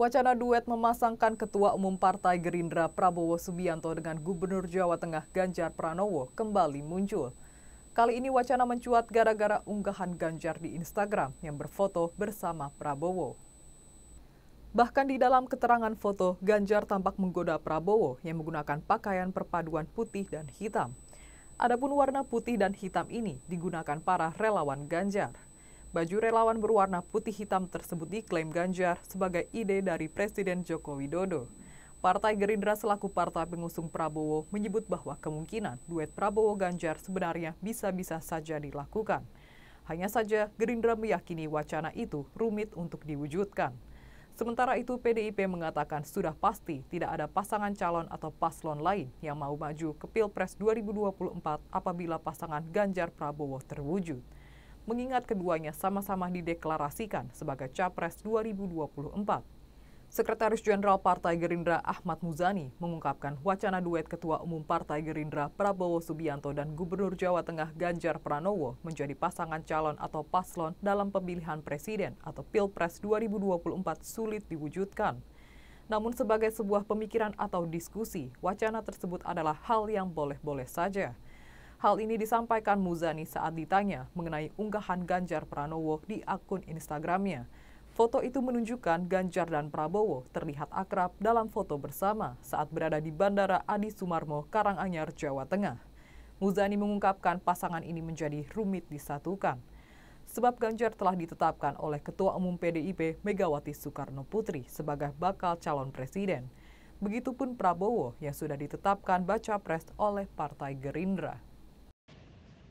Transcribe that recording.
Wacana duet memasangkan Ketua Umum Partai Gerindra Prabowo Subianto dengan Gubernur Jawa Tengah Ganjar Pranowo kembali muncul. Kali ini wacana mencuat gara-gara unggahan Ganjar di Instagram yang berfoto bersama Prabowo. Bahkan di dalam keterangan foto, Ganjar tampak menggoda Prabowo yang menggunakan pakaian perpaduan putih dan hitam. Adapun warna putih dan hitam ini digunakan para relawan Ganjar. Baju relawan berwarna putih hitam tersebut diklaim Ganjar sebagai ide dari Presiden Joko Widodo. Partai Gerindra selaku partai pengusung Prabowo menyebut bahwa kemungkinan duet Prabowo-Ganjar sebenarnya bisa-bisa saja dilakukan. Hanya saja Gerindra meyakini wacana itu rumit untuk diwujudkan. Sementara itu PDIP mengatakan sudah pasti tidak ada pasangan calon atau paslon lain yang mau maju ke Pilpres 2024 apabila pasangan Ganjar Prabowo terwujud mengingat keduanya sama-sama dideklarasikan sebagai Capres 2024. Sekretaris Jenderal Partai Gerindra Ahmad Muzani mengungkapkan wacana duet Ketua Umum Partai Gerindra Prabowo Subianto dan Gubernur Jawa Tengah Ganjar Pranowo menjadi pasangan calon atau paslon dalam pemilihan presiden atau Pilpres 2024 sulit diwujudkan. Namun sebagai sebuah pemikiran atau diskusi, wacana tersebut adalah hal yang boleh-boleh saja. Hal ini disampaikan Muzani saat ditanya mengenai unggahan Ganjar Pranowo di akun Instagramnya. Foto itu menunjukkan Ganjar dan Prabowo terlihat akrab dalam foto bersama saat berada di Bandara Adi Sumarmo, Karanganyar, Jawa Tengah. Muzani mengungkapkan pasangan ini menjadi rumit disatukan. Sebab Ganjar telah ditetapkan oleh Ketua Umum PDIP Megawati Soekarno Putri sebagai bakal calon presiden. Begitupun Prabowo yang sudah ditetapkan baca pres oleh Partai Gerindra.